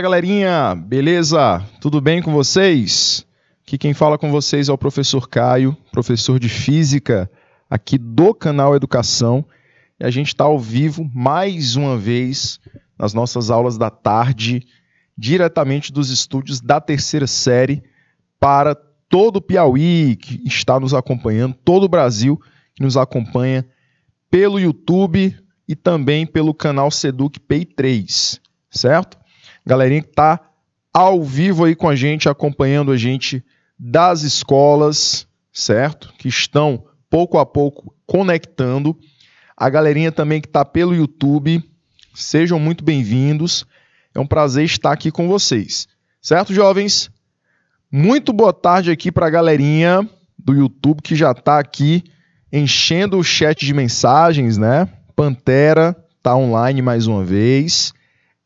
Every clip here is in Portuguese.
Fala galerinha, beleza? Tudo bem com vocês? Aqui quem fala com vocês é o professor Caio, professor de Física aqui do canal Educação. E a gente está ao vivo mais uma vez nas nossas aulas da tarde, diretamente dos estúdios da terceira série para todo o Piauí que está nos acompanhando, todo o Brasil que nos acompanha pelo YouTube e também pelo canal Seduc Pay 3, certo? galerinha que está ao vivo aí com a gente, acompanhando a gente das escolas, certo? Que estão pouco a pouco conectando. A galerinha também que está pelo YouTube, sejam muito bem-vindos. É um prazer estar aqui com vocês, certo, jovens? Muito boa tarde aqui para a galerinha do YouTube que já está aqui enchendo o chat de mensagens, né? Pantera tá online mais uma vez.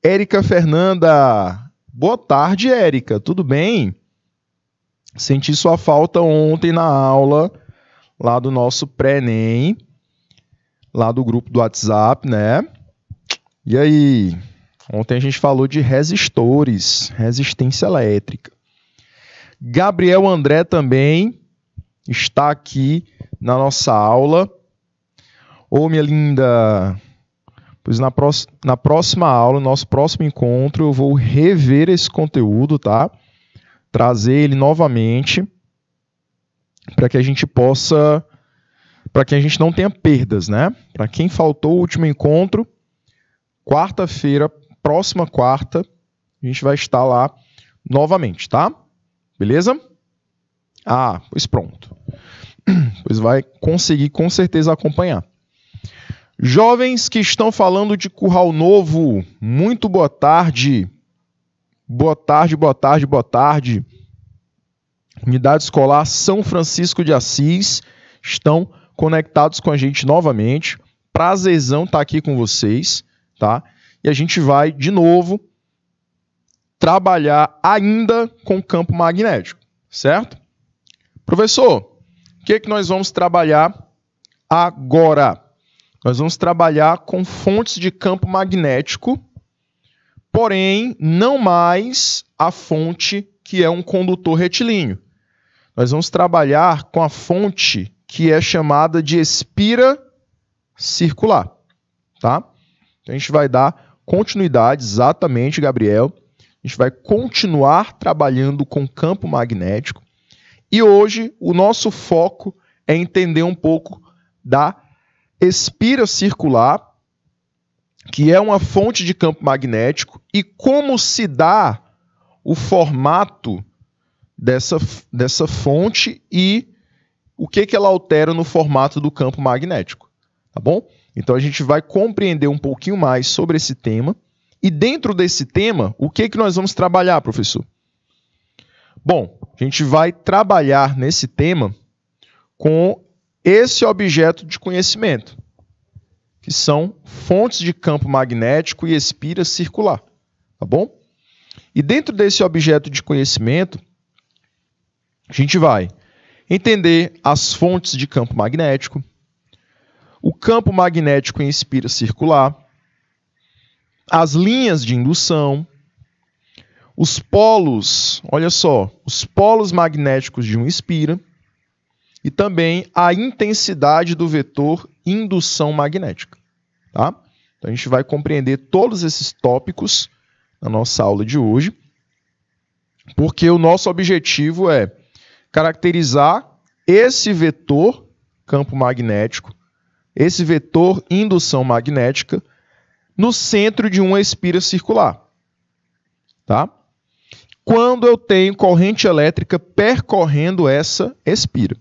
Érica Fernanda. Boa tarde, Érica. Tudo bem? Senti sua falta ontem na aula lá do nosso pré-ENEM, lá do grupo do WhatsApp, né? E aí? Ontem a gente falou de resistores, resistência elétrica. Gabriel André também está aqui na nossa aula. Ô, minha linda, pois na, na próxima aula, no nosso próximo encontro, eu vou rever esse conteúdo, tá? Trazer ele novamente para que a gente possa para que a gente não tenha perdas, né? Para quem faltou o último encontro, quarta-feira, próxima quarta, a gente vai estar lá novamente, tá? Beleza? Ah, pois pronto. Pois vai conseguir com certeza acompanhar. Jovens que estão falando de Curral Novo, muito boa tarde. Boa tarde, boa tarde, boa tarde. Unidade Escolar São Francisco de Assis estão conectados com a gente novamente. Prazerzão estar tá aqui com vocês, tá? E a gente vai de novo trabalhar ainda com campo magnético, certo? Professor, o que é que nós vamos trabalhar agora? Nós vamos trabalhar com fontes de campo magnético, porém não mais a fonte que é um condutor retilíneo. Nós vamos trabalhar com a fonte que é chamada de espira circular, tá? Então a gente vai dar continuidade exatamente, Gabriel. A gente vai continuar trabalhando com campo magnético. E hoje o nosso foco é entender um pouco da expira circular, que é uma fonte de campo magnético, e como se dá o formato dessa, dessa fonte e o que, que ela altera no formato do campo magnético. Tá bom? Então a gente vai compreender um pouquinho mais sobre esse tema. E dentro desse tema, o que, que nós vamos trabalhar, professor? Bom, a gente vai trabalhar nesse tema com esse objeto de conhecimento, que são fontes de campo magnético e espira circular, tá bom? E dentro desse objeto de conhecimento, a gente vai entender as fontes de campo magnético, o campo magnético em espira circular, as linhas de indução, os polos, olha só, os polos magnéticos de um espira, e também a intensidade do vetor indução magnética. Tá? Então a gente vai compreender todos esses tópicos na nossa aula de hoje, porque o nosso objetivo é caracterizar esse vetor campo magnético, esse vetor indução magnética, no centro de uma espira circular. Tá? Quando eu tenho corrente elétrica percorrendo essa espira.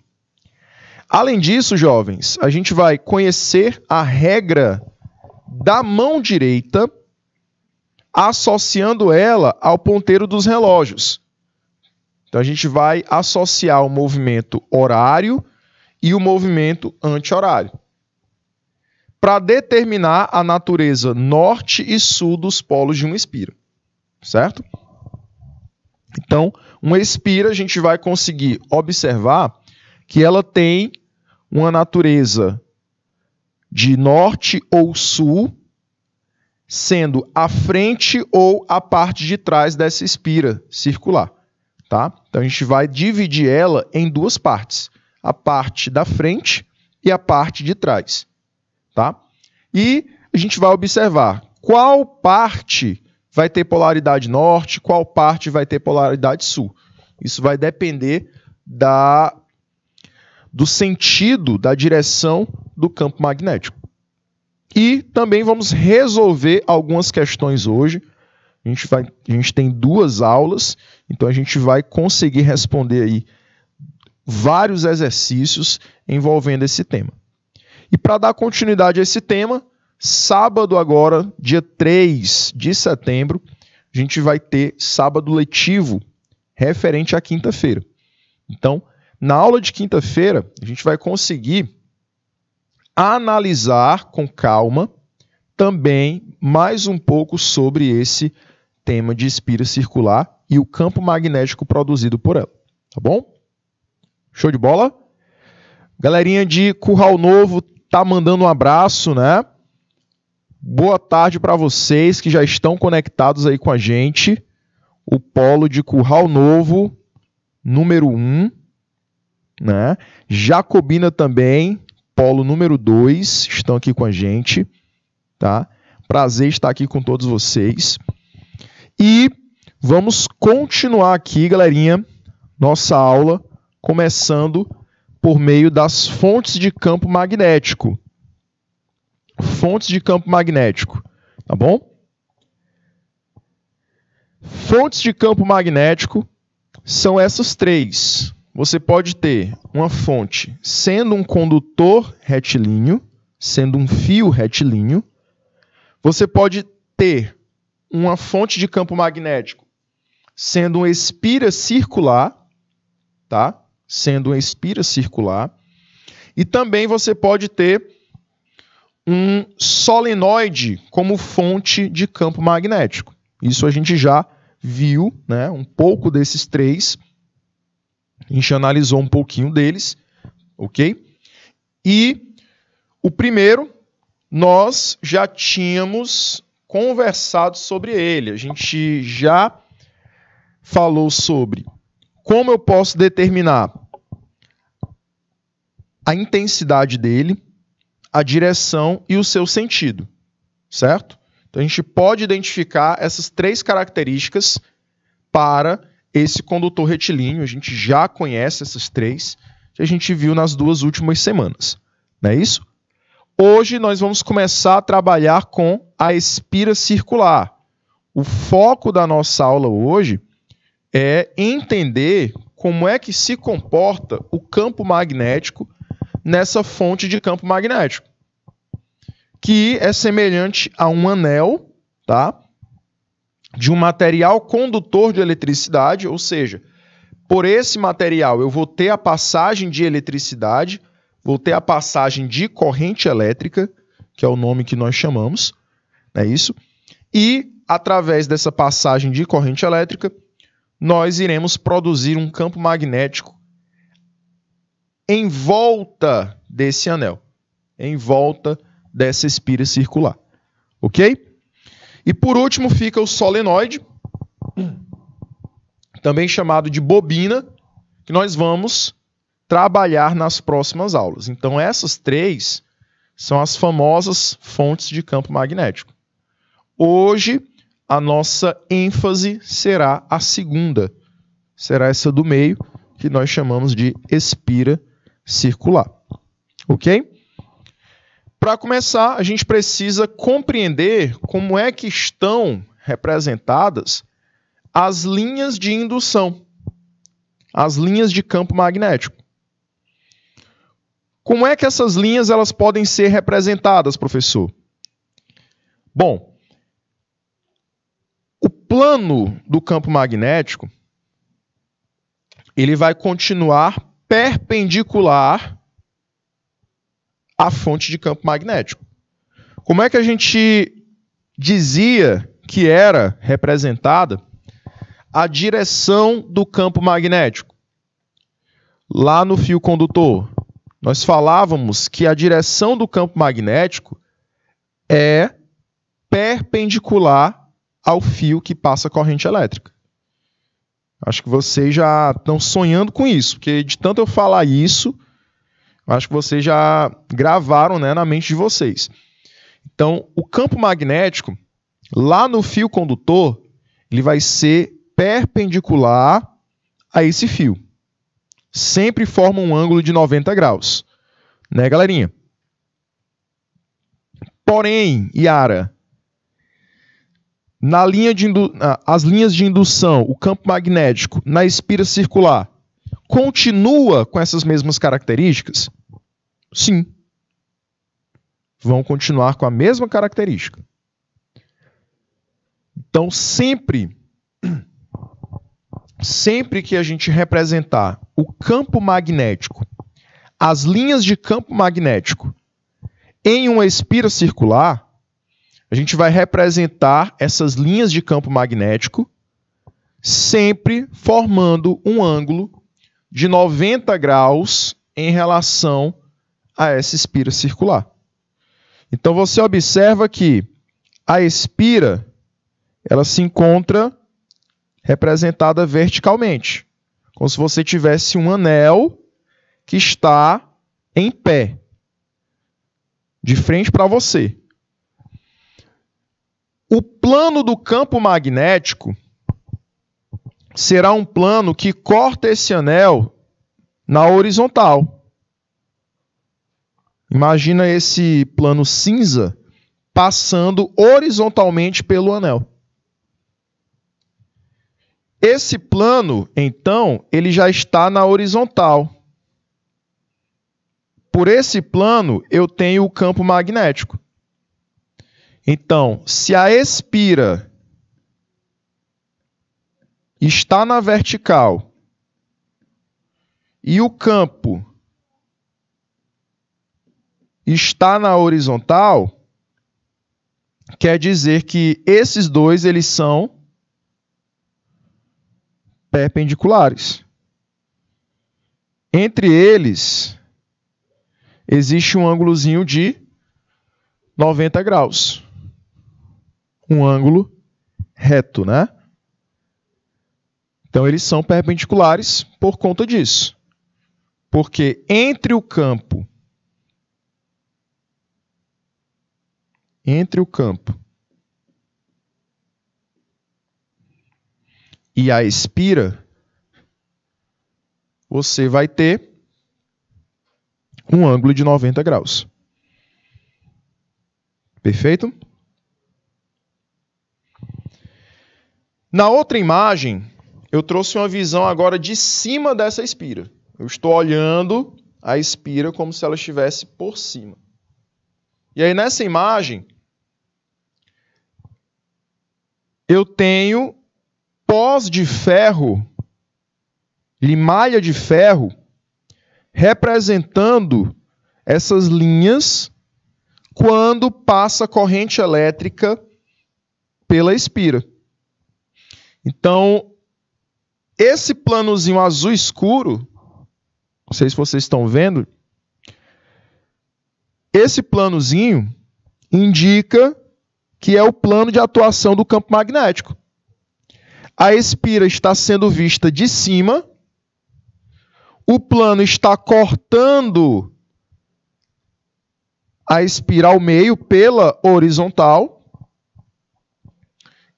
Além disso, jovens, a gente vai conhecer a regra da mão direita associando ela ao ponteiro dos relógios. Então a gente vai associar o movimento horário e o movimento anti-horário. Para determinar a natureza norte e sul dos polos de uma espira, certo? Então, uma espira a gente vai conseguir observar que ela tem uma natureza de norte ou sul, sendo a frente ou a parte de trás dessa espira circular, tá? Então a gente vai dividir ela em duas partes, a parte da frente e a parte de trás, tá? E a gente vai observar qual parte vai ter polaridade norte, qual parte vai ter polaridade sul. Isso vai depender da do sentido da direção do campo magnético. E também vamos resolver algumas questões hoje. A gente, vai, a gente tem duas aulas, então a gente vai conseguir responder aí vários exercícios envolvendo esse tema. E para dar continuidade a esse tema, sábado agora, dia 3 de setembro, a gente vai ter sábado letivo referente à quinta-feira. Então, na aula de quinta-feira, a gente vai conseguir analisar com calma também mais um pouco sobre esse tema de espira circular e o campo magnético produzido por ela. Tá bom? Show de bola? Galerinha de Curral Novo tá mandando um abraço, né? Boa tarde para vocês que já estão conectados aí com a gente. O polo de Curral Novo, número 1. Um né? Jacobina também, polo número 2, estão aqui com a gente. Tá? Prazer estar aqui com todos vocês. E vamos continuar aqui, galerinha, nossa aula, começando por meio das fontes de campo magnético. Fontes de campo magnético, tá bom? Fontes de campo magnético são essas três. Você pode ter uma fonte sendo um condutor retilíneo, sendo um fio retilíneo. Você pode ter uma fonte de campo magnético sendo uma espira circular, tá? Sendo uma espira circular. E também você pode ter um solenoide como fonte de campo magnético. Isso a gente já viu, né? Um pouco desses três a gente analisou um pouquinho deles, ok? E o primeiro, nós já tínhamos conversado sobre ele. A gente já falou sobre como eu posso determinar a intensidade dele, a direção e o seu sentido, certo? Então a gente pode identificar essas três características para esse condutor retilíneo, a gente já conhece essas três que a gente viu nas duas últimas semanas. Não é isso? Hoje nós vamos começar a trabalhar com a espira circular. O foco da nossa aula hoje é entender como é que se comporta o campo magnético nessa fonte de campo magnético, que é semelhante a um anel, tá? de um material condutor de eletricidade, ou seja, por esse material eu vou ter a passagem de eletricidade, vou ter a passagem de corrente elétrica, que é o nome que nós chamamos, é isso? E através dessa passagem de corrente elétrica, nós iremos produzir um campo magnético em volta desse anel, em volta dessa espira circular. OK? E por último fica o solenoide, também chamado de bobina, que nós vamos trabalhar nas próximas aulas. Então, essas três são as famosas fontes de campo magnético. Hoje, a nossa ênfase será a segunda, será essa do meio, que nós chamamos de espira circular. Ok? Para começar, a gente precisa compreender como é que estão representadas as linhas de indução, as linhas de campo magnético. Como é que essas linhas elas podem ser representadas, professor? Bom, o plano do campo magnético ele vai continuar perpendicular a fonte de campo magnético. Como é que a gente dizia que era representada a direção do campo magnético? Lá no fio condutor, nós falávamos que a direção do campo magnético é perpendicular ao fio que passa a corrente elétrica. Acho que vocês já estão sonhando com isso, porque de tanto eu falar isso, Acho que vocês já gravaram né, na mente de vocês. Então, o campo magnético, lá no fio condutor, ele vai ser perpendicular a esse fio. Sempre forma um ângulo de 90 graus. Né, galerinha? Porém, Yara, na linha de ah, as linhas de indução, o campo magnético, na espira circular, continua com essas mesmas características? Sim. Vão continuar com a mesma característica. Então, sempre sempre que a gente representar o campo magnético, as linhas de campo magnético em uma espira circular, a gente vai representar essas linhas de campo magnético sempre formando um ângulo de 90 graus em relação a essa espira circular. Então você observa que a espira ela se encontra representada verticalmente, como se você tivesse um anel que está em pé, de frente para você. O plano do campo magnético será um plano que corta esse anel na horizontal. Imagina esse plano cinza passando horizontalmente pelo anel. Esse plano, então, ele já está na horizontal. Por esse plano, eu tenho o campo magnético. Então, se a espira está na vertical e o campo está na horizontal, quer dizer que esses dois eles são perpendiculares. Entre eles existe um ângulozinho de 90 graus. Um ângulo reto, né? Então eles são perpendiculares por conta disso. Porque entre o campo entre o campo e a espira você vai ter um ângulo de 90 graus. Perfeito? Na outra imagem, eu trouxe uma visão agora de cima dessa espira. Eu estou olhando a espira como se ela estivesse por cima. E aí nessa imagem eu tenho pós de ferro, limalha de ferro representando essas linhas quando passa corrente elétrica pela espira. Então, esse planozinho azul escuro, não sei se vocês estão vendo, esse planozinho indica que é o plano de atuação do campo magnético. A espira está sendo vista de cima, o plano está cortando a espira ao meio pela horizontal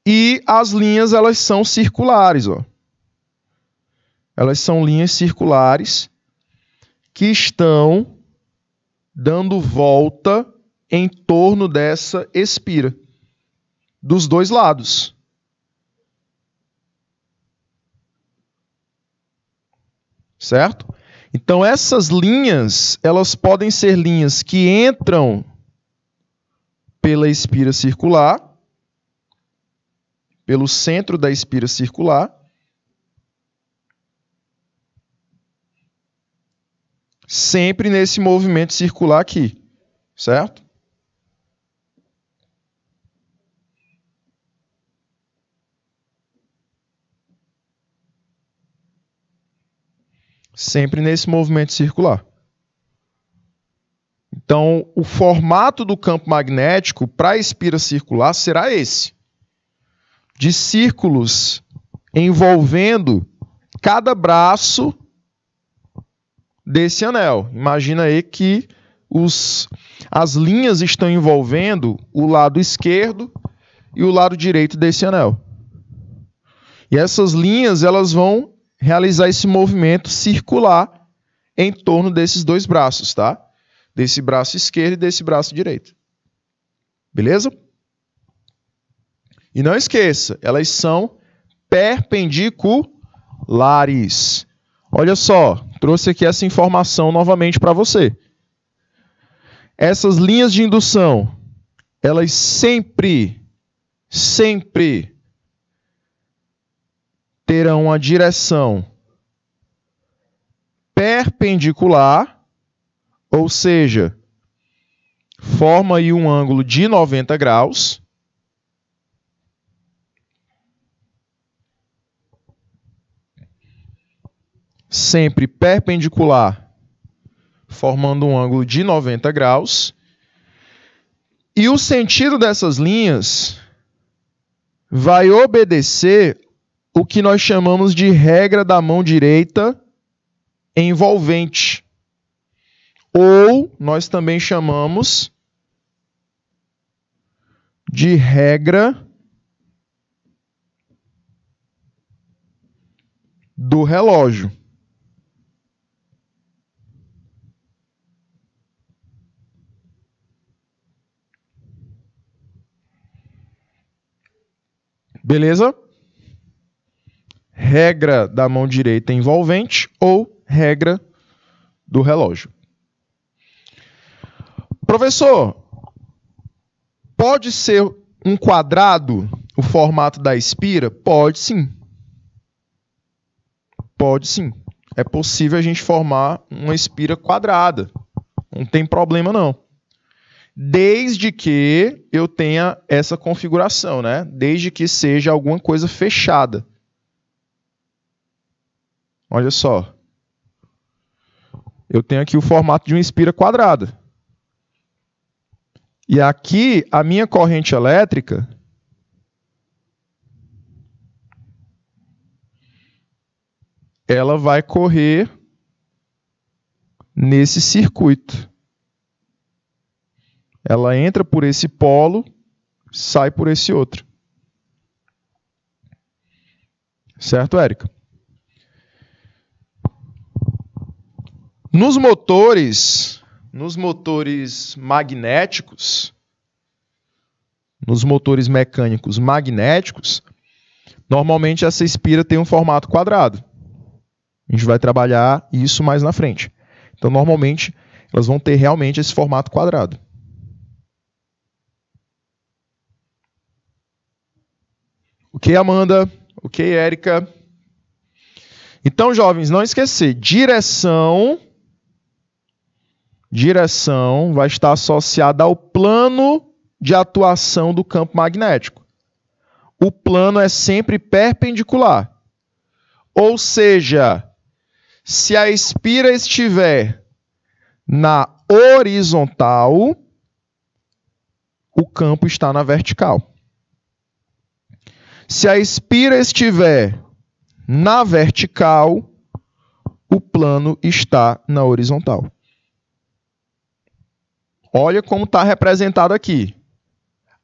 e as linhas elas são circulares, ó. Elas são linhas circulares que estão dando volta em torno dessa espira dos dois lados. Certo? Então essas linhas, elas podem ser linhas que entram pela espira circular, pelo centro da espira circular, sempre nesse movimento circular aqui, certo? Sempre nesse movimento circular. Então, o formato do campo magnético para a espira circular será esse: de círculos envolvendo cada braço desse anel. Imagina aí que os, as linhas estão envolvendo o lado esquerdo e o lado direito desse anel. E essas linhas elas vão realizar esse movimento circular em torno desses dois braços, tá? Desse braço esquerdo e desse braço direito. Beleza? E não esqueça, elas são perpendiculares. Olha só, trouxe aqui essa informação novamente para você. Essas linhas de indução, elas sempre, sempre terão a direção perpendicular, ou seja, forma aí um ângulo de 90 graus sempre perpendicular, formando um ângulo de 90 graus. E o sentido dessas linhas vai obedecer o que nós chamamos de regra da mão direita envolvente. Ou nós também chamamos de regra do relógio. Beleza? Regra da mão direita envolvente ou regra do relógio. Professor, pode ser um quadrado o formato da espira? Pode sim. Pode sim. É possível a gente formar uma espira quadrada. Não tem problema não desde que eu tenha essa configuração, né? Desde que seja alguma coisa fechada. Olha só. Eu tenho aqui o formato de uma espira quadrada. E aqui a minha corrente elétrica ela vai correr nesse circuito. Ela entra por esse polo, sai por esse outro. Certo, Érica? Nos motores, nos motores magnéticos, nos motores mecânicos magnéticos, normalmente essa espira tem um formato quadrado. A gente vai trabalhar isso mais na frente. Então, normalmente, elas vão ter realmente esse formato quadrado. Ok, Amanda? Ok, Érica? Então, jovens, não esquecer, direção direção vai estar associada ao plano de atuação do campo magnético. O plano é sempre perpendicular. Ou seja, se a espira estiver na horizontal, o campo está na vertical. Se a espira estiver na vertical, o plano está na horizontal. Olha como está representado aqui.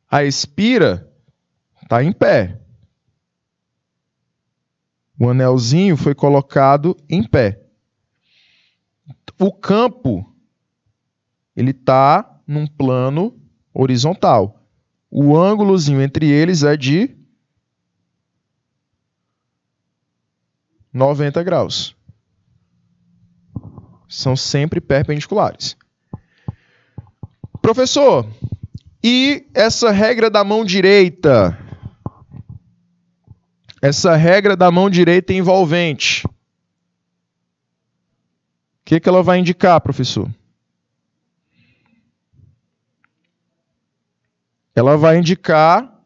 A espira está em pé. O anelzinho foi colocado em pé. O campo ele está num plano horizontal. O ângulozinho entre eles é de 90 graus. São sempre perpendiculares. Professor, e essa regra da mão direita? Essa regra da mão direita envolvente. O que, que ela vai indicar, professor? Ela vai indicar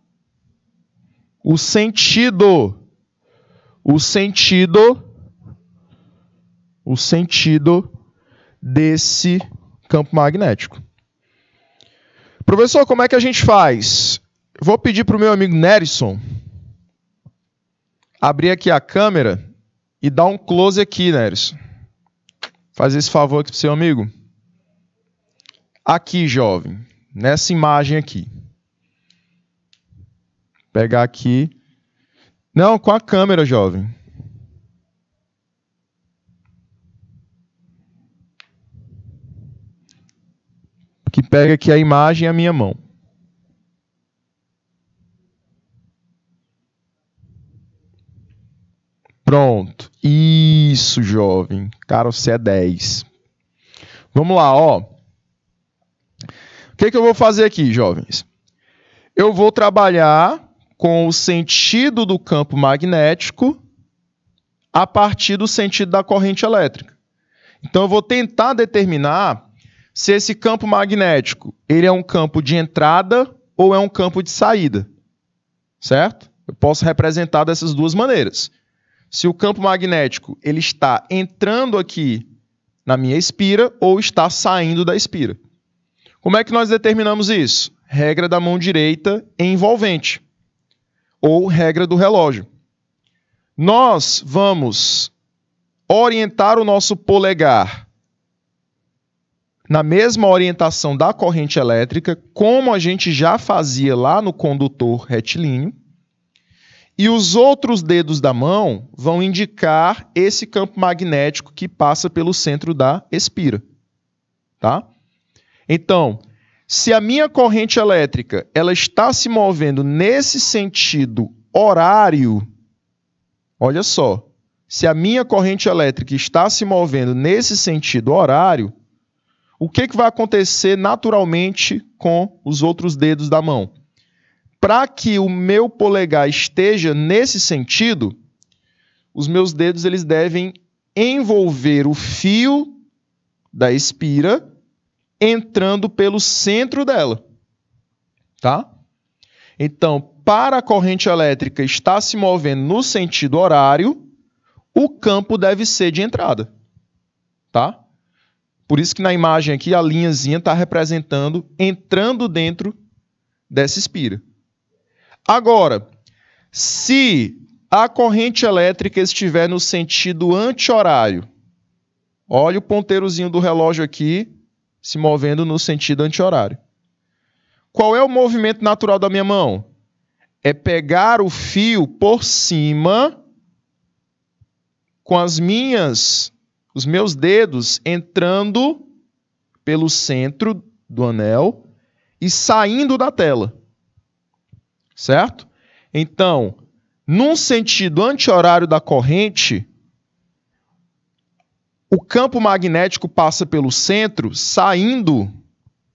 o sentido o sentido o sentido desse campo magnético. Professor, como é que a gente faz? Vou pedir para o meu amigo Nerison abrir aqui a câmera e dar um close aqui, Nerison. Faz esse favor aqui para seu amigo. Aqui, jovem, nessa imagem aqui. Pegar aqui não, com a câmera, jovem. Que pega aqui a imagem e a minha mão. Pronto. Isso, jovem. Cara, você é 10. Vamos lá, ó. O que, que eu vou fazer aqui, jovens? Eu vou trabalhar com o sentido do campo magnético a partir do sentido da corrente elétrica. Então eu vou tentar determinar se esse campo magnético ele é um campo de entrada ou é um campo de saída, certo? Eu posso representar dessas duas maneiras. Se o campo magnético ele está entrando aqui na minha espira ou está saindo da espira. Como é que nós determinamos isso? Regra da mão direita envolvente ou regra do relógio. Nós vamos orientar o nosso polegar na mesma orientação da corrente elétrica, como a gente já fazia lá no condutor retilíneo, e os outros dedos da mão vão indicar esse campo magnético que passa pelo centro da espira, tá? Então, se a minha corrente elétrica ela está se movendo nesse sentido horário, olha só, se a minha corrente elétrica está se movendo nesse sentido horário, o que, que vai acontecer naturalmente com os outros dedos da mão? Para que o meu polegar esteja nesse sentido, os meus dedos eles devem envolver o fio da espira entrando pelo centro dela. Tá? Então, para a corrente elétrica estar se movendo no sentido horário, o campo deve ser de entrada. Tá? Por isso que na imagem aqui a linhazinha está representando entrando dentro dessa espira. Agora, se a corrente elétrica estiver no sentido anti-horário, olha o ponteirozinho do relógio aqui se movendo no sentido anti-horário. Qual é o movimento natural da minha mão? É pegar o fio por cima com as minhas, os meus dedos entrando pelo centro do anel e saindo da tela. Certo? Então, num sentido anti-horário da corrente, o campo magnético passa pelo centro, saindo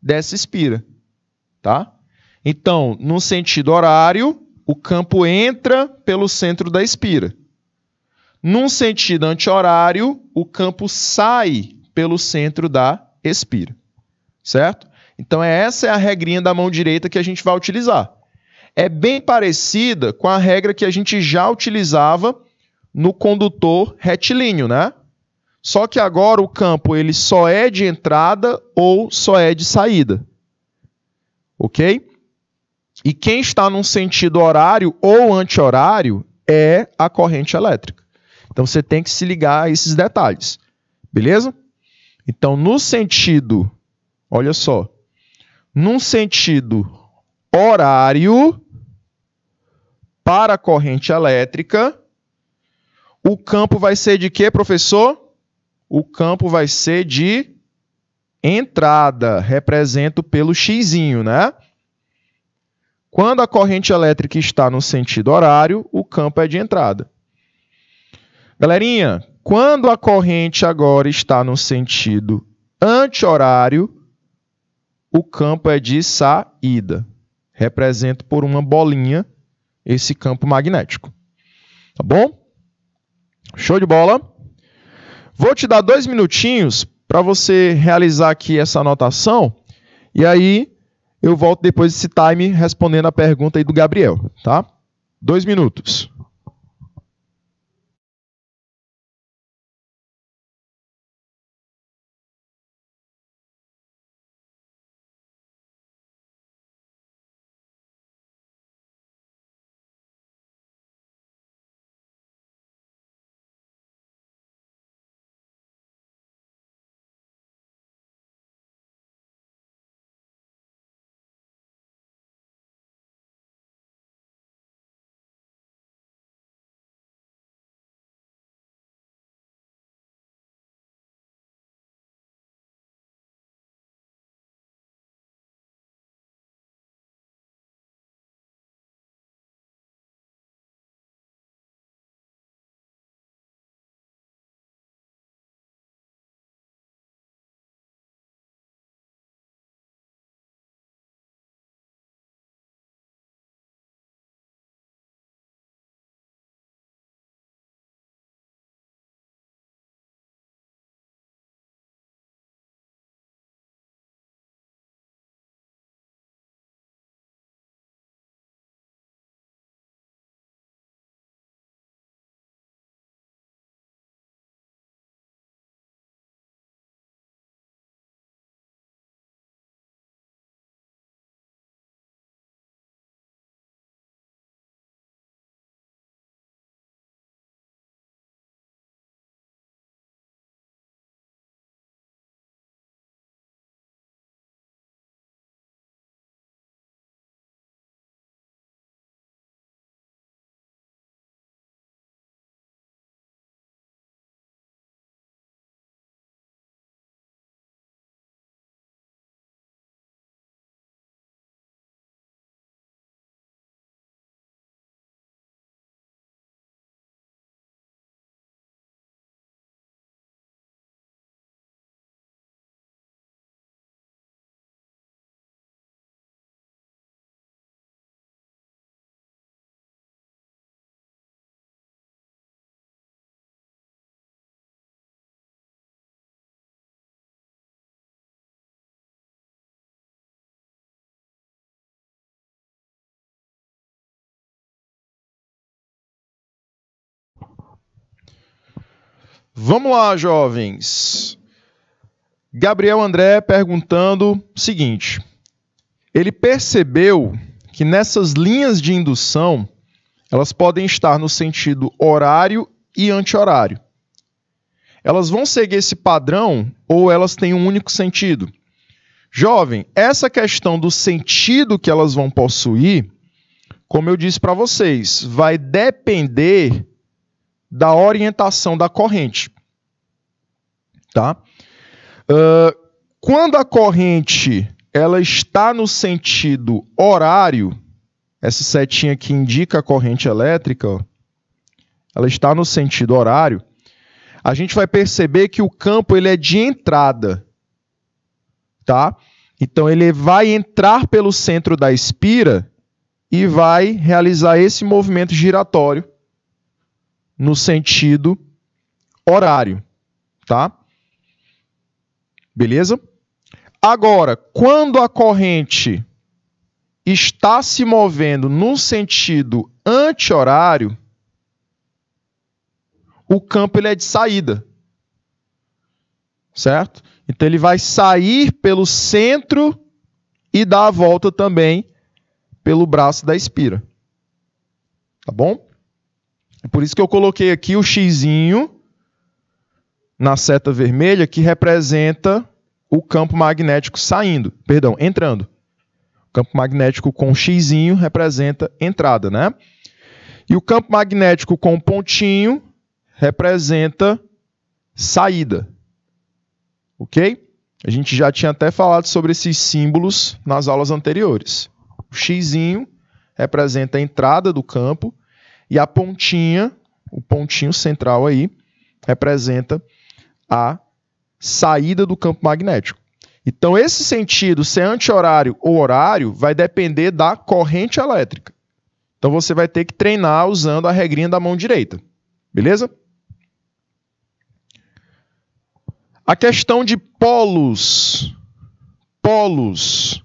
dessa espira, tá? Então, no sentido horário, o campo entra pelo centro da espira. Num sentido anti-horário, o campo sai pelo centro da espira, certo? Então, é essa é a regrinha da mão direita que a gente vai utilizar. É bem parecida com a regra que a gente já utilizava no condutor retilíneo, né? Só que agora o campo ele só é de entrada ou só é de saída. OK? E quem está num sentido horário ou anti-horário é a corrente elétrica. Então você tem que se ligar a esses detalhes. Beleza? Então, no sentido, olha só, num sentido horário para a corrente elétrica, o campo vai ser de quê, professor? o campo vai ser de entrada, represento pelo x, né? Quando a corrente elétrica está no sentido horário, o campo é de entrada. Galerinha, quando a corrente agora está no sentido anti-horário, o campo é de saída. Represento por uma bolinha esse campo magnético. Tá bom? Show de bola! Vou te dar dois minutinhos para você realizar aqui essa anotação e aí eu volto depois desse time respondendo a pergunta aí do Gabriel, tá? Dois minutos. Vamos lá, jovens. Gabriel André perguntando o seguinte: ele percebeu que nessas linhas de indução elas podem estar no sentido horário e anti-horário. Elas vão seguir esse padrão ou elas têm um único sentido? Jovem, essa questão do sentido que elas vão possuir, como eu disse para vocês, vai depender da orientação da corrente. Tá? Uh, quando a corrente ela está no sentido horário, essa setinha que indica a corrente elétrica, ó, ela está no sentido horário, a gente vai perceber que o campo ele é de entrada, tá? Então ele vai entrar pelo centro da espira e vai realizar esse movimento giratório no sentido horário, tá? Beleza? Agora, quando a corrente está se movendo no sentido anti-horário, o campo ele é de saída. Certo? Então ele vai sair pelo centro e dar a volta também pelo braço da espira. Tá bom? É por isso que eu coloquei aqui o xizinho na seta vermelha que representa o campo magnético saindo, perdão, entrando. O campo magnético com xizinho representa entrada, né? E o campo magnético com pontinho representa saída. OK? A gente já tinha até falado sobre esses símbolos nas aulas anteriores. O xizinho representa a entrada do campo e a pontinha, o pontinho central aí, representa a saída do campo magnético. Então, esse sentido, se é anti-horário ou horário, vai depender da corrente elétrica. Então, você vai ter que treinar usando a regrinha da mão direita. Beleza? A questão de polos. Polos.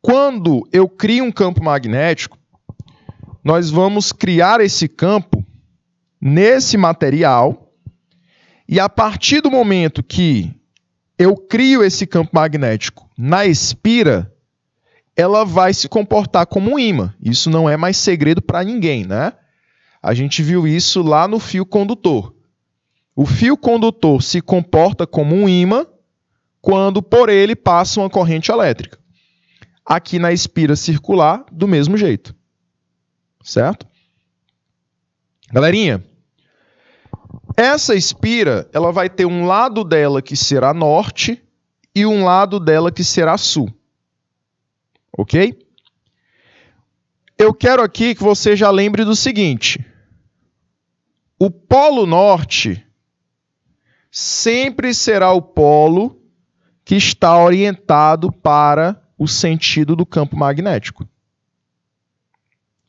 Quando eu crio um campo magnético, nós vamos criar esse campo nesse material, e a partir do momento que eu crio esse campo magnético na espira, ela vai se comportar como um ímã. Isso não é mais segredo para ninguém, né? A gente viu isso lá no fio condutor. O fio condutor se comporta como um ímã quando por ele passa uma corrente elétrica. Aqui na espira circular, do mesmo jeito. Certo? Galerinha, essa espira, ela vai ter um lado dela que será norte e um lado dela que será sul. OK? Eu quero aqui que você já lembre do seguinte: o polo norte sempre será o polo que está orientado para o sentido do campo magnético.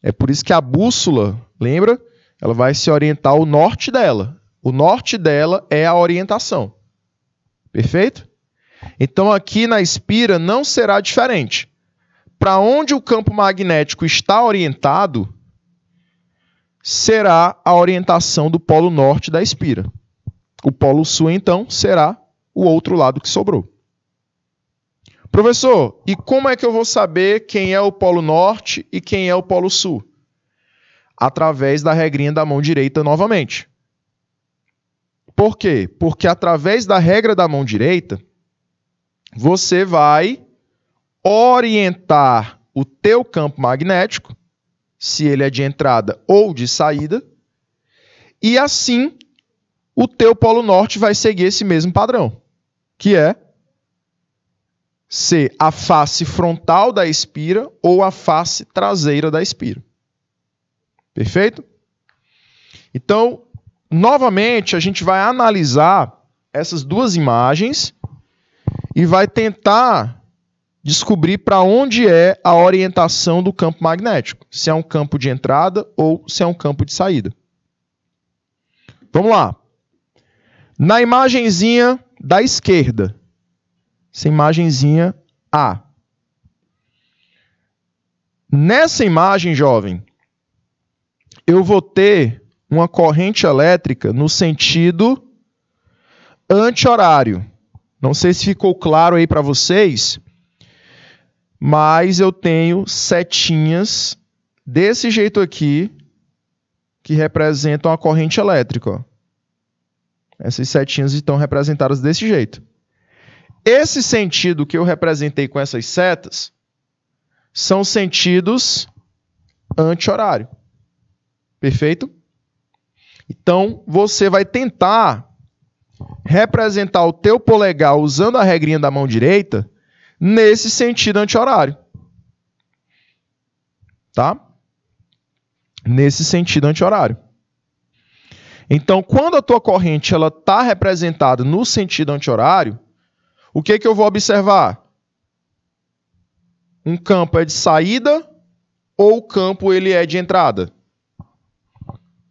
É por isso que a bússola, lembra? Ela vai se orientar ao norte dela. O norte dela é a orientação. Perfeito? Então aqui na espira não será diferente. Para onde o campo magnético está orientado, será a orientação do polo norte da espira. O polo sul, então, será o outro lado que sobrou. Professor, e como é que eu vou saber quem é o polo norte e quem é o polo sul? Através da regrinha da mão direita novamente. Por quê? Porque através da regra da mão direita, você vai orientar o teu campo magnético, se ele é de entrada ou de saída, e assim o teu polo norte vai seguir esse mesmo padrão, que é ser a face frontal da espira ou a face traseira da espira. Perfeito? Então, novamente, a gente vai analisar essas duas imagens e vai tentar descobrir para onde é a orientação do campo magnético, se é um campo de entrada ou se é um campo de saída. Vamos lá. Na imagenzinha da esquerda, essa imagenzinha A. Nessa imagem, jovem, eu vou ter uma corrente elétrica no sentido anti-horário. Não sei se ficou claro aí para vocês, mas eu tenho setinhas desse jeito aqui que representam a corrente elétrica. Ó. Essas setinhas estão representadas desse jeito. Esse sentido que eu representei com essas setas são sentidos anti-horário. Perfeito? Então, você vai tentar representar o teu polegar usando a regrinha da mão direita nesse sentido anti-horário. Tá? Nesse sentido anti-horário. Então, quando a tua corrente ela está representada no sentido anti-horário, o que, é que eu vou observar? Um campo é de saída ou o campo ele é de entrada?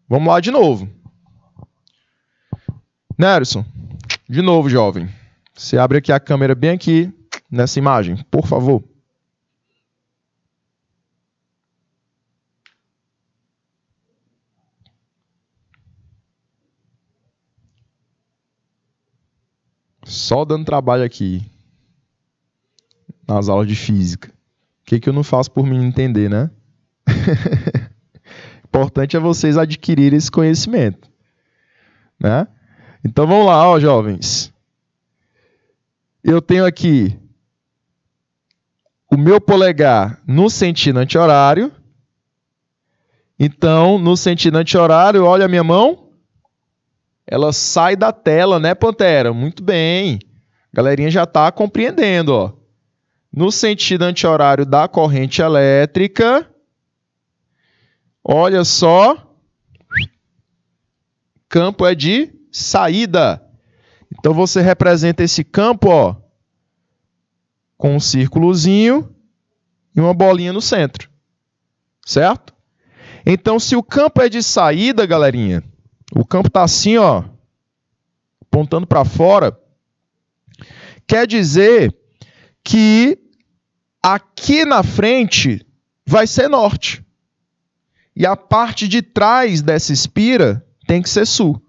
Vamos lá de novo. Nerson, de novo, jovem. Você abre aqui a câmera bem aqui nessa imagem, por favor. só dando trabalho aqui nas aulas de física. O que, que eu não faço por me entender, né? importante é vocês adquirirem esse conhecimento, né? Então vamos lá, ó, jovens. Eu tenho aqui o meu polegar no sentido anti-horário. Então, no sentido anti-horário, olha a minha mão ela sai da tela, né, Pantera? Muito bem. A galerinha já está compreendendo, ó. No sentido anti-horário da corrente elétrica. Olha só. Campo é de saída. Então você representa esse campo, ó, com um círculozinho e uma bolinha no centro. Certo? Então se o campo é de saída, galerinha, o campo está assim, ó, apontando para fora. Quer dizer que aqui na frente vai ser norte. E a parte de trás dessa espira tem que ser sul.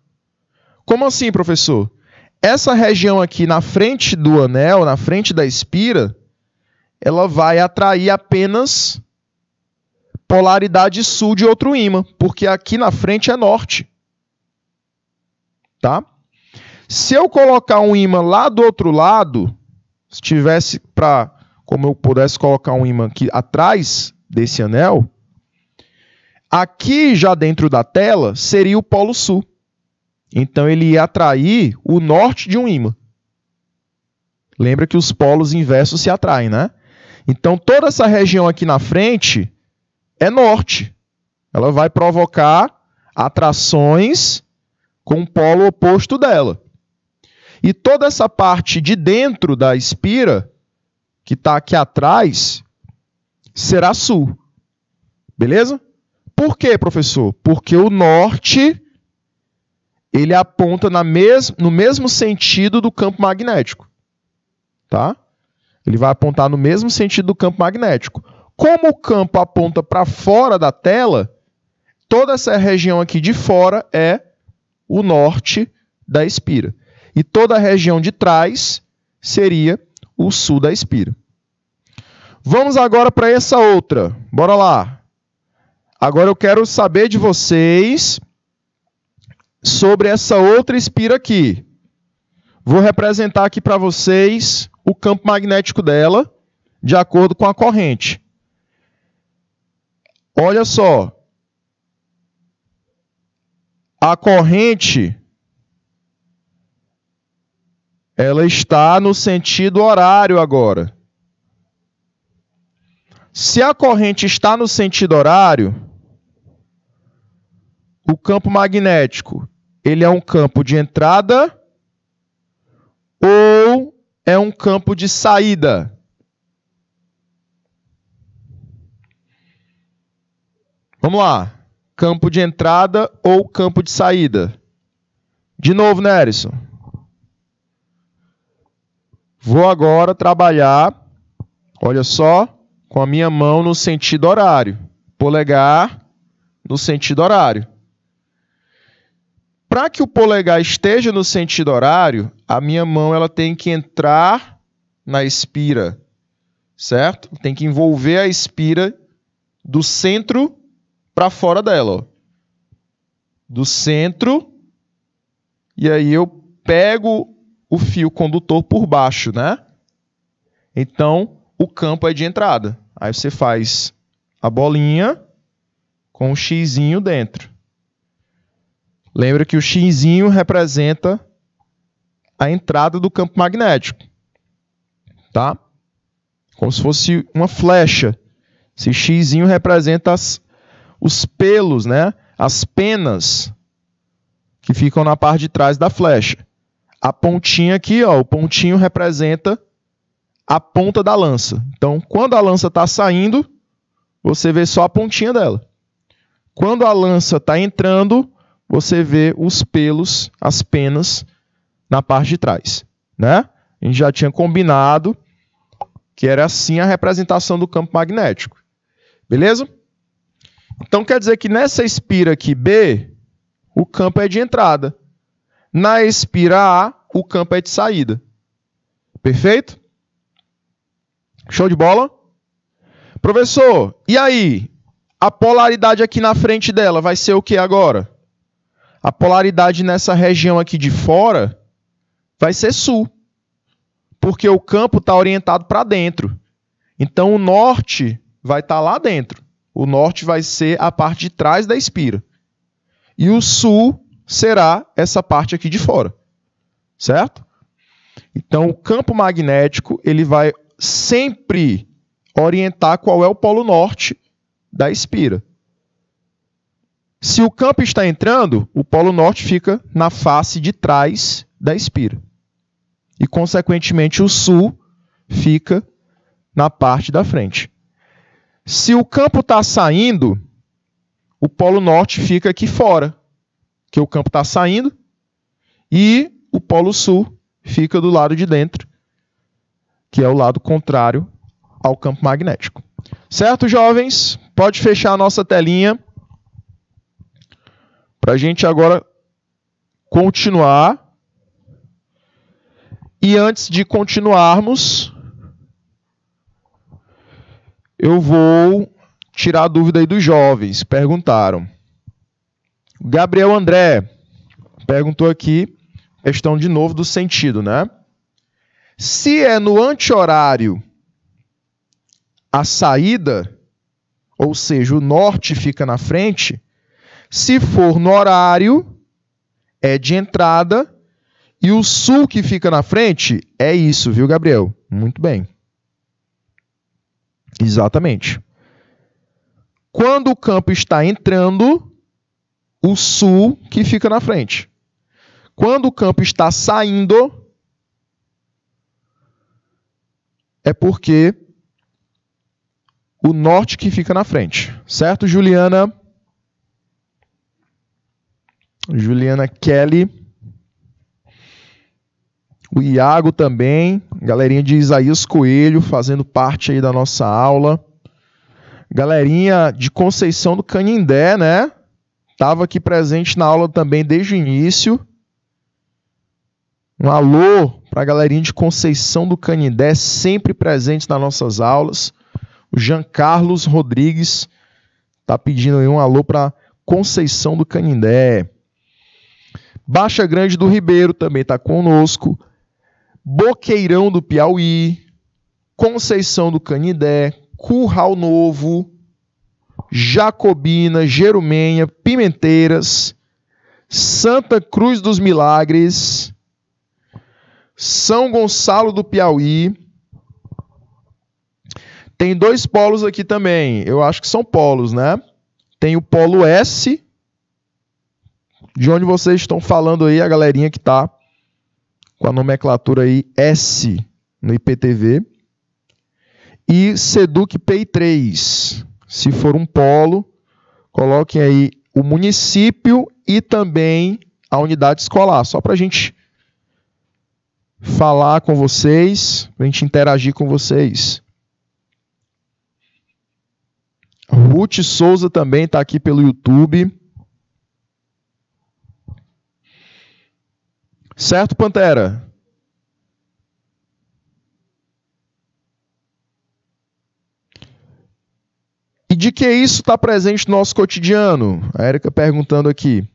Como assim, professor? Essa região aqui na frente do anel, na frente da espira, ela vai atrair apenas polaridade sul de outro ímã, porque aqui na frente é norte tá? Se eu colocar um ímã lá do outro lado, se tivesse para, como eu pudesse colocar um ímã aqui atrás desse anel, aqui já dentro da tela seria o polo sul. Então ele ia atrair o norte de um ímã. Lembra que os polos inversos se atraem, né? Então toda essa região aqui na frente é norte. Ela vai provocar atrações com o polo oposto dela. E toda essa parte de dentro da espira, que está aqui atrás, será sul. Beleza? Por quê, professor? Porque o norte ele aponta na mes no mesmo sentido do campo magnético. Tá? Ele vai apontar no mesmo sentido do campo magnético. Como o campo aponta para fora da tela, toda essa região aqui de fora é o norte da espira. E toda a região de trás seria o sul da espira. Vamos agora para essa outra. Bora lá. Agora eu quero saber de vocês sobre essa outra espira aqui. Vou representar aqui para vocês o campo magnético dela de acordo com a corrente. Olha só, a corrente ela está no sentido horário agora. Se a corrente está no sentido horário, o campo magnético, ele é um campo de entrada ou é um campo de saída? Vamos lá campo de entrada ou campo de saída. De novo, né, Erison? Vou agora trabalhar, olha só, com a minha mão no sentido horário. Polegar no sentido horário. Para que o polegar esteja no sentido horário, a minha mão ela tem que entrar na espira, certo? Tem que envolver a espira do centro para fora dela, ó. Do centro. E aí eu pego o fio condutor por baixo, né? Então, o campo é de entrada. Aí você faz a bolinha com o xizinho dentro. Lembra que o xizinho representa a entrada do campo magnético, tá? Como se fosse uma flecha. Esse xizinho representa as, os pelos, né? As penas que ficam na parte de trás da flecha. A pontinha aqui, ó, o pontinho representa a ponta da lança. Então, quando a lança está saindo, você vê só a pontinha dela. Quando a lança está entrando, você vê os pelos, as penas na parte de trás, né? A gente já tinha combinado que era assim a representação do campo magnético. Beleza? Então quer dizer que nessa espira aqui B, o campo é de entrada. Na espira A, o campo é de saída. Perfeito? Show de bola? Professor, e aí? A polaridade aqui na frente dela vai ser o que agora? A polaridade nessa região aqui de fora vai ser sul. Porque o campo está orientado para dentro. Então o norte vai estar tá lá dentro. O norte vai ser a parte de trás da espira. E o sul será essa parte aqui de fora. Certo? Então, o campo magnético, ele vai sempre orientar qual é o polo norte da espira. Se o campo está entrando, o polo norte fica na face de trás da espira. E, consequentemente, o sul fica na parte da frente. Se o campo está saindo, o polo norte fica aqui fora, que o campo está saindo, e o polo sul fica do lado de dentro, que é o lado contrário ao campo magnético. Certo, jovens? Pode fechar a nossa telinha para a gente agora continuar. E antes de continuarmos, eu vou tirar a dúvida aí dos jovens. Perguntaram. Gabriel André perguntou aqui, questão de novo do sentido, né? Se é no anti-horário a saída, ou seja, o norte fica na frente, se for no horário, é de entrada, e o sul que fica na frente, é isso, viu, Gabriel? Muito bem. Exatamente. Quando o campo está entrando, o sul que fica na frente. Quando o campo está saindo, é porque o norte que fica na frente. Certo, Juliana? Juliana Kelly. O Iago também. Galerinha de Isaías Coelho fazendo parte aí da nossa aula. Galerinha de Conceição do Canindé, né? Tava aqui presente na aula também desde o início. Um alô para a galerinha de Conceição do Canindé, sempre presente nas nossas aulas. O Jean Carlos Rodrigues tá pedindo aí um alô para Conceição do Canindé. Baixa Grande do Ribeiro também está conosco. Boqueirão do Piauí, Conceição do Canidé, Curral Novo, Jacobina, Jerumenha, Pimenteiras, Santa Cruz dos Milagres, São Gonçalo do Piauí. Tem dois polos aqui também. Eu acho que são polos, né? Tem o polo S, de onde vocês estão falando aí, a galerinha que está com a nomenclatura aí S no IPTV, e Seduc Pay 3 Se for um polo, coloquem aí o município e também a unidade escolar, só para a gente falar com vocês, para a gente interagir com vocês. Ruth Souza também está aqui pelo YouTube. Certo, Pantera? E de que isso está presente no nosso cotidiano? A Erika perguntando aqui.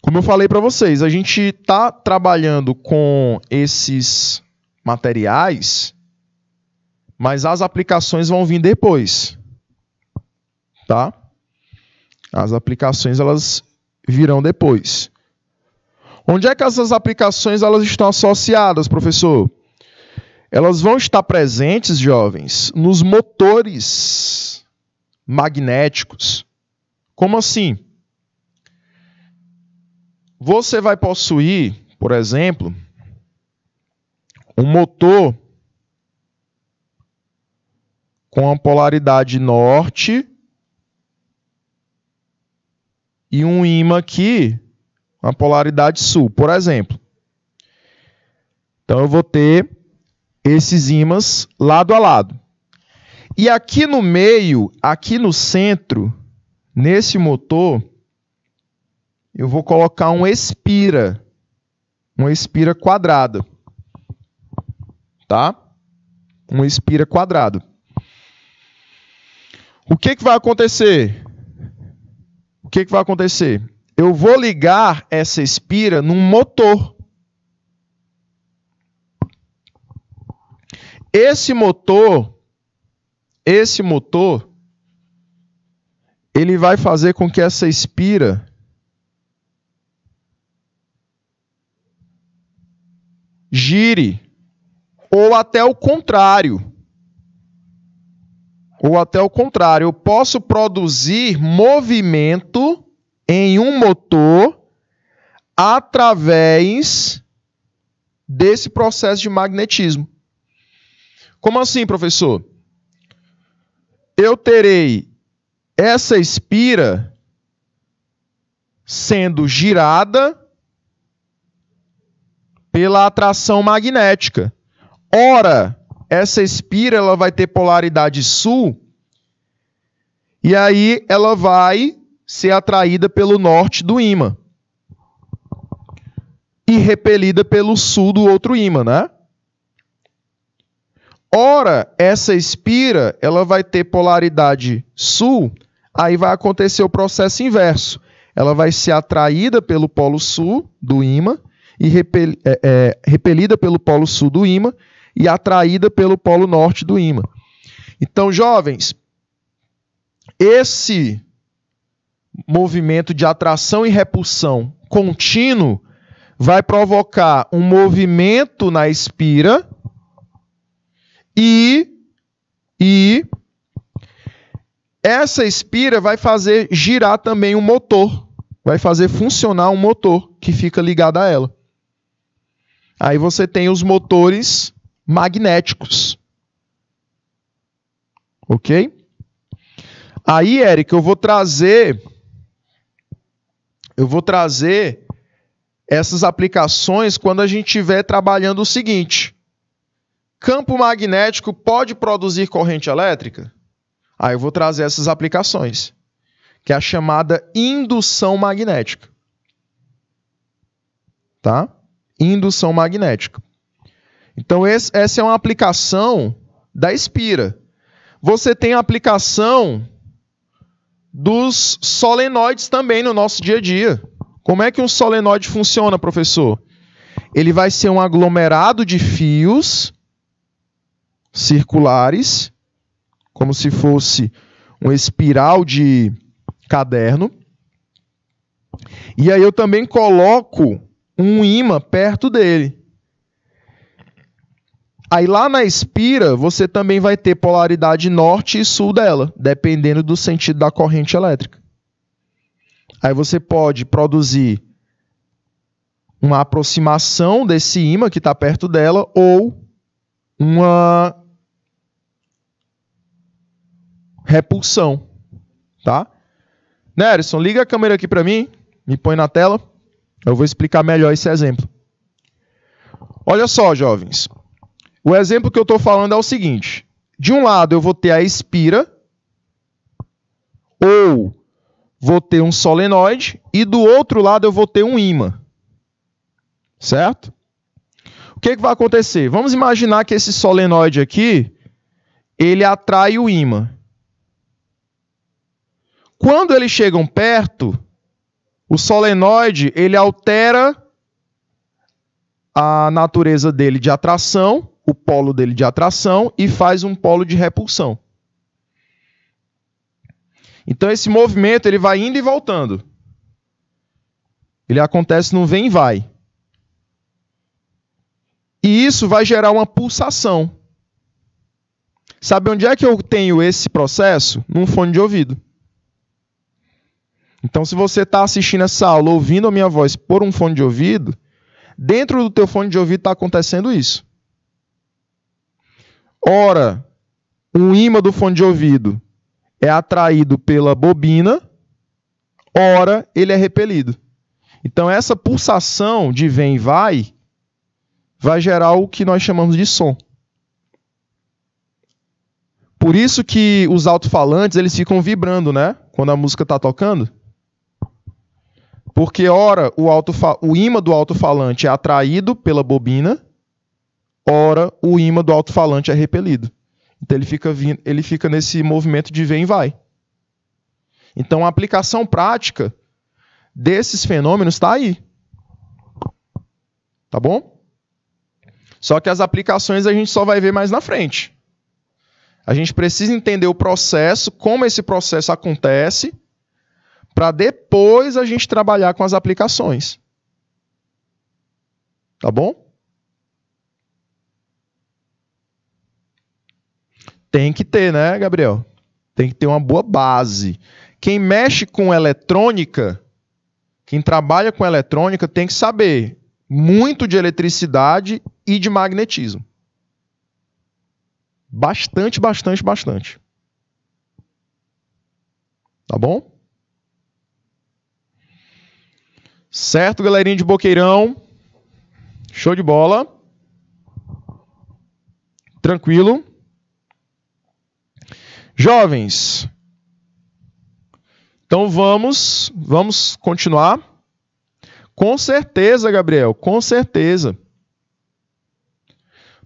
Como eu falei para vocês, a gente está trabalhando com esses materiais, mas as aplicações vão vir depois, tá? As aplicações elas virão depois. Onde é que essas aplicações elas estão associadas, professor? Elas vão estar presentes, jovens, nos motores magnéticos. Como assim? Você vai possuir, por exemplo, um motor com a polaridade norte e um ímã aqui uma polaridade sul, por exemplo. Então eu vou ter esses ímãs lado a lado. E aqui no meio, aqui no centro, nesse motor, eu vou colocar um espira, uma espira quadrada. Tá? Um espira quadrado. O que, que vai acontecer? O que, que vai acontecer? Eu vou ligar essa espira num motor. Esse motor, esse motor, ele vai fazer com que essa espira gire ou até o contrário. Ou até o contrário, eu posso produzir movimento em um motor através desse processo de magnetismo. Como assim, professor? Eu terei essa espira sendo girada pela atração magnética. Ora, essa espira ela vai ter polaridade sul e aí ela vai ser atraída pelo norte do ímã e repelida pelo sul do outro ímã, né? Ora, essa espira, ela vai ter polaridade sul, aí vai acontecer o processo inverso. Ela vai ser atraída pelo polo sul do ímã e repel, é, é, repelida pelo polo sul do ímã e atraída pelo polo norte do ímã. Então, jovens, esse movimento de atração e repulsão contínuo vai provocar um movimento na espira e e essa espira vai fazer girar também o um motor, vai fazer funcionar um motor que fica ligado a ela. Aí você tem os motores magnéticos. OK? Aí, Eric, eu vou trazer eu vou trazer essas aplicações quando a gente estiver trabalhando o seguinte: campo magnético pode produzir corrente elétrica? Aí eu vou trazer essas aplicações, que é a chamada indução magnética. Tá? Indução magnética. Então, esse, essa é uma aplicação da Espira. Você tem a aplicação dos solenoides também no nosso dia a dia. Como é que um solenoide funciona, professor? Ele vai ser um aglomerado de fios circulares, como se fosse uma espiral de caderno. E aí eu também coloco um ímã perto dele. Aí lá na espira, você também vai ter polaridade norte e sul dela, dependendo do sentido da corrente elétrica. Aí você pode produzir uma aproximação desse ímã que está perto dela ou uma repulsão, tá? Nerson, liga a câmera aqui para mim, me põe na tela, eu vou explicar melhor esse exemplo. Olha só, jovens, o exemplo que eu estou falando é o seguinte: de um lado eu vou ter a espira, ou vou ter um solenoide, e do outro lado eu vou ter um ímã. Certo? O que, que vai acontecer? Vamos imaginar que esse solenoide aqui ele atrai o ímã. Quando eles chegam perto, o solenoide ele altera a natureza dele de atração o polo dele de atração e faz um polo de repulsão. Então esse movimento ele vai indo e voltando. Ele acontece no vem e vai. E isso vai gerar uma pulsação. Sabe onde é que eu tenho esse processo? Num fone de ouvido. Então, se você está assistindo essa aula, ouvindo a minha voz por um fone de ouvido, dentro do teu fone de ouvido está acontecendo isso. Ora, um ímã do fone de ouvido é atraído pela bobina, ora ele é repelido. Então essa pulsação de vem e vai vai gerar o que nós chamamos de som. Por isso que os alto-falantes eles ficam vibrando, né? Quando a música está tocando. Porque ora o, o imã do alto-falante é atraído pela bobina ora o ímã do alto-falante é repelido. Então ele fica, vindo, ele fica nesse movimento de vem e vai. Então a aplicação prática desses fenômenos está aí. Tá bom? Só que as aplicações a gente só vai ver mais na frente. A gente precisa entender o processo, como esse processo acontece, para depois a gente trabalhar com as aplicações. Tá bom? Tem que ter, né, Gabriel? Tem que ter uma boa base. Quem mexe com eletrônica, quem trabalha com eletrônica, tem que saber muito de eletricidade e de magnetismo. Bastante, bastante, bastante. Tá bom? Certo, galerinha de Boqueirão? Show de bola. Tranquilo. Jovens, então vamos, vamos continuar. Com certeza, Gabriel, com certeza.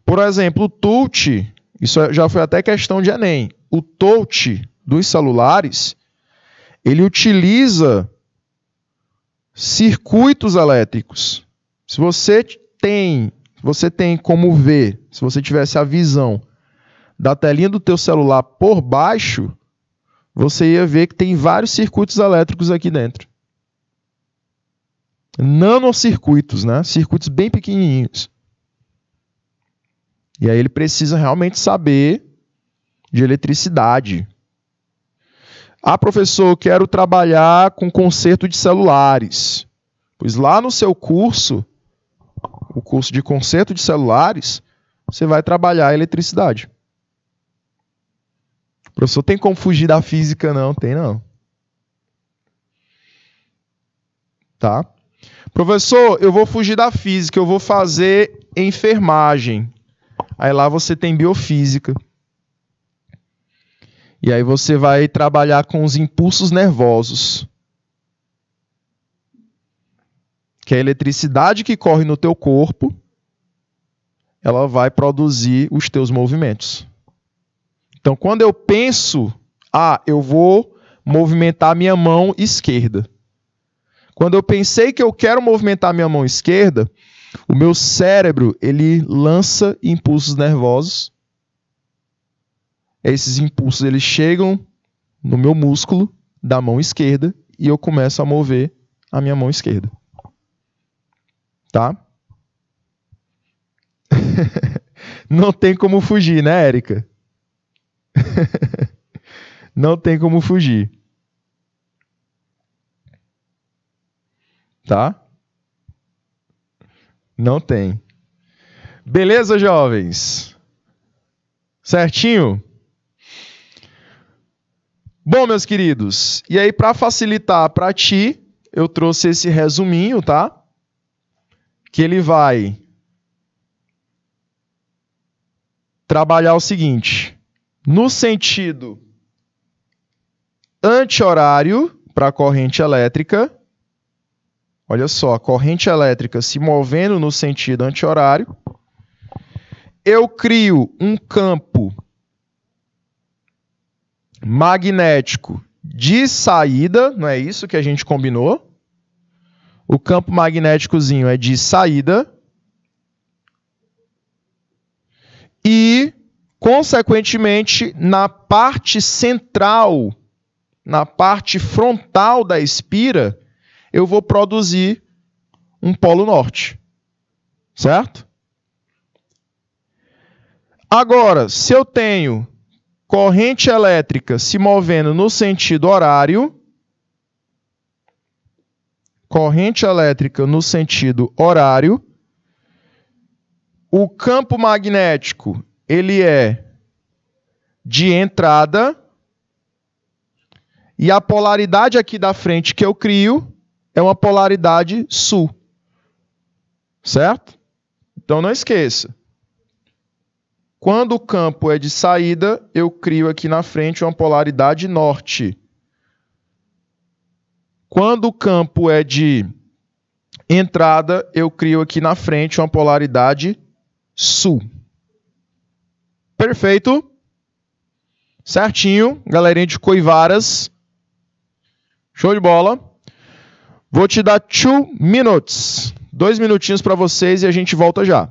Por exemplo, o touch, isso é, já foi até questão de Enem. O touch dos celulares, ele utiliza circuitos elétricos. Se você tem, se você tem como ver, se você tivesse a visão da telinha do teu celular por baixo, você ia ver que tem vários circuitos elétricos aqui dentro. Nanocircuitos, né? Circuitos bem pequenininhos. E aí ele precisa realmente saber de eletricidade. Ah, professor, quero trabalhar com conserto de celulares. Pois lá no seu curso, o curso de conserto de celulares, você vai trabalhar eletricidade. Professor, tem como fugir da física? Não, tem não. Tá? Professor, eu vou fugir da física, eu vou fazer enfermagem. Aí lá você tem biofísica. E aí você vai trabalhar com os impulsos nervosos. Que é a eletricidade que corre no teu corpo, ela vai produzir os teus movimentos. Então, quando eu penso, ah, eu vou movimentar minha mão esquerda. Quando eu pensei que eu quero movimentar minha mão esquerda, o meu cérebro ele lança impulsos nervosos. Esses impulsos eles chegam no meu músculo da mão esquerda e eu começo a mover a minha mão esquerda. Tá? Não tem como fugir, né, Érica? não tem como fugir. Tá? Não tem. Beleza, jovens? Certinho? Bom, meus queridos, e aí para facilitar para ti, eu trouxe esse resuminho, tá? Que ele vai trabalhar o seguinte: no sentido anti-horário para a corrente elétrica. Olha só, a corrente elétrica se movendo no sentido anti-horário. Eu crio um campo magnético de saída, não é isso que a gente combinou? O campo magnéticozinho é de saída. E Consequentemente, na parte central, na parte frontal da espira, eu vou produzir um polo norte. Certo? Agora, se eu tenho corrente elétrica se movendo no sentido horário, corrente elétrica no sentido horário, o campo magnético ele é de entrada e a polaridade aqui da frente que eu crio é uma polaridade sul. Certo? Então não esqueça. Quando o campo é de saída, eu crio aqui na frente uma polaridade norte. Quando o campo é de entrada, eu crio aqui na frente uma polaridade sul. Perfeito. Certinho. Galerinha de Coivaras. Show de bola. Vou te dar two minutes. Dois minutinhos para vocês e a gente volta já.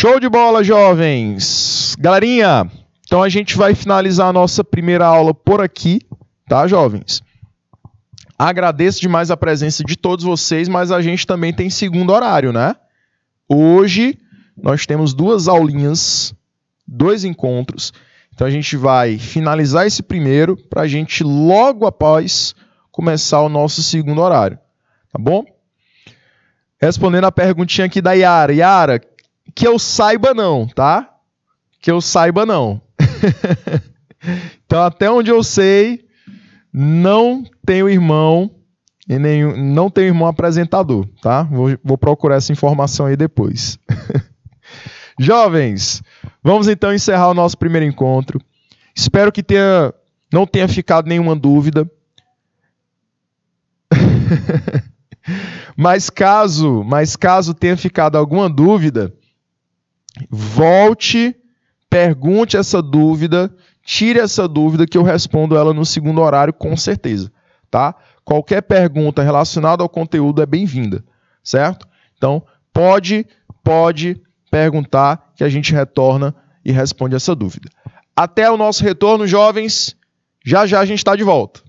Show de bola, jovens! Galerinha, então a gente vai finalizar a nossa primeira aula por aqui, tá, jovens? Agradeço demais a presença de todos vocês, mas a gente também tem segundo horário, né? Hoje nós temos duas aulinhas, dois encontros. Então a gente vai finalizar esse primeiro para a gente logo após começar o nosso segundo horário, tá bom? Respondendo a perguntinha aqui da Yara. Yara, que eu saiba não, tá? Que eu saiba não. então, até onde eu sei, não tenho irmão e nenhum, não tenho irmão apresentador, tá? Vou, vou procurar essa informação aí depois. Jovens, vamos então encerrar o nosso primeiro encontro. Espero que tenha, não tenha ficado nenhuma dúvida. mas caso, mas caso tenha ficado alguma dúvida, Volte, pergunte essa dúvida, tire essa dúvida que eu respondo ela no segundo horário com certeza, tá? Qualquer pergunta relacionada ao conteúdo é bem-vinda, certo? Então, pode, pode perguntar que a gente retorna e responde essa dúvida. Até o nosso retorno, jovens. Já já a gente está de volta.